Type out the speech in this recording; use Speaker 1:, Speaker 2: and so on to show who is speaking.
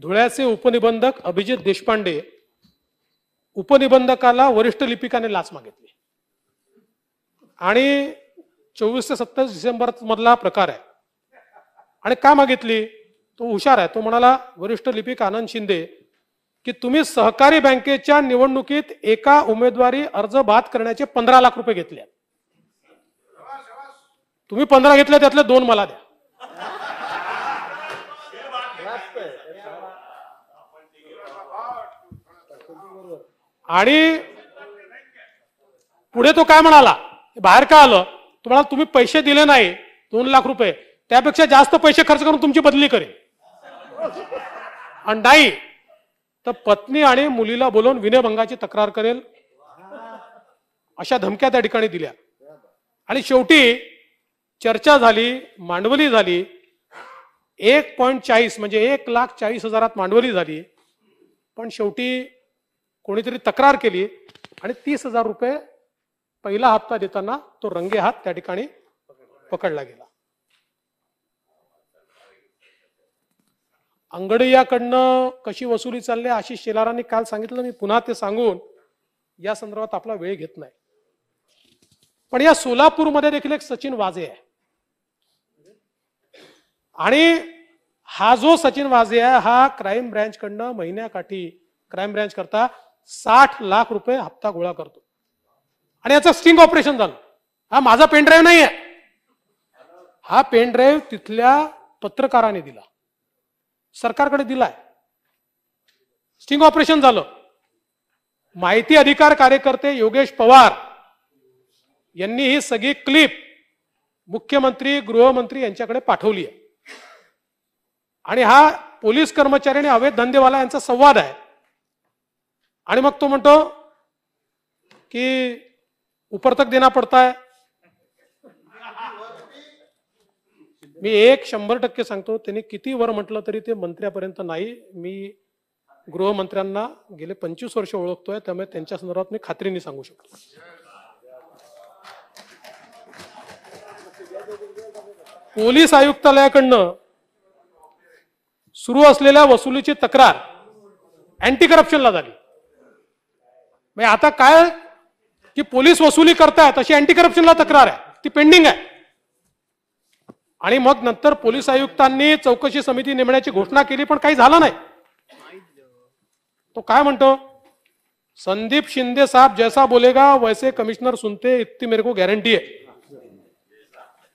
Speaker 1: धुळ्याचे उपनिबंधक अभिजित देशपांडे उपनिबंधकाला वरिष्ठ लिपिकाने लाच मागितली आणि चोवीस ते सत्तावीस डिसेंबर मधला प्रकार आहे आणि का मागितली तो हुशार आहे तो म्हणाला वरिष्ठ लिपिक आनंद शिंदे की तुम्ही सहकारी बँकेच्या निवडणुकीत एका उमेदवारी अर्ज बाद करण्याचे पंधरा लाख रुपये घेतले तुम्ही पंधरा घेतले त्यातले दोन मला द्या आणि पुढे तो काय म्हणाला बाहेर का आलं तुम्हाला तुम्ही पैसे दिले नाही दोन लाख रुपये त्यापेक्षा जास्त पैसे खर्च करून तुमची बदली करे आणि नाही तर पत्नी आणि मुलीला बोलवून विनयभंगाची तक्रार करेल अशा धमक्या त्या ठिकाणी दिल्या आणि शेवटी चर्चा झाली मांडवली झाली एक पॉईंट चाळीस म्हणजे एक लाख चाळीस हजारात मांडवली झाली पण शेवटी कोणीतरी तक्रार केली आणि तीस हजार रुपये पहिला हप्ता देताना तो रंगे हात त्या ठिकाणी पकडला गेला अंगडियाकडनं कशी वसुली चालली अशी शेलारांनी काल सांगितलं मी पुन्हा ते सांगून या संदर्भात आपला वेळ घेत नाही पण या सोलापूरमध्ये देखील एक सचिन वाजे आहे आणि हा जो सचिन वाझे आहे हा क्राईम ब्रँचकडनं महिन्याकाठी क्राईम ब्रँच करता साठ लाख रुपये हप्ता गोळा करतो आणि याचं स्टिंग ऑपरेशन झालं हा माझा पेन ड्राईव्ह नाही आहे हा पेन पेनड्राईव्ह तिथल्या पत्रकाराने दिला सरकारकडे दिलाय स्टिंग ऑपरेशन झालं माहिती अधिकार कार्यकर्ते योगेश पवार यांनी ही सगळी क्लिप मुख्यमंत्री गृहमंत्री यांच्याकडे पाठवली आहे आणि हा पोलीस कर्मचारी आणि अवैध धंदेवाला यांचा संवाद आहे आणि मग तो म्हणतो की उपरतक देना पडताय मी एक शंभर टक्के सांगतो त्यांनी किती वर म्हटलं तरी ते मंत्र्यापर्यंत नाही मी गृहमंत्र्यांना गेले पंचवीस वर्ष ओळखतोय त्यामुळे त्यांच्या संदर्भात मी खात्रीने सांगू शकतो पोलीस आयुक्तालयाकडनं सुरू असलेल्या वसुलीची तक्रार अँटी करप्शनला झाली म्हणजे आता काय की पोलीस वसुली करतायत अशी अँटी करप्शनला तक्रार आहे ती पेंडिंग आहे आणि मग नंतर पोलीस आयुक्तांनी चौकशी समिती नेमण्याची घोषणा केली पण काही झालं नाही तो काय म्हणतो संदीप शिंदे साहेब जैसा बोलेगा वैसे कमिशनर सुनते इतकी मेरे को गॅरंटी आहे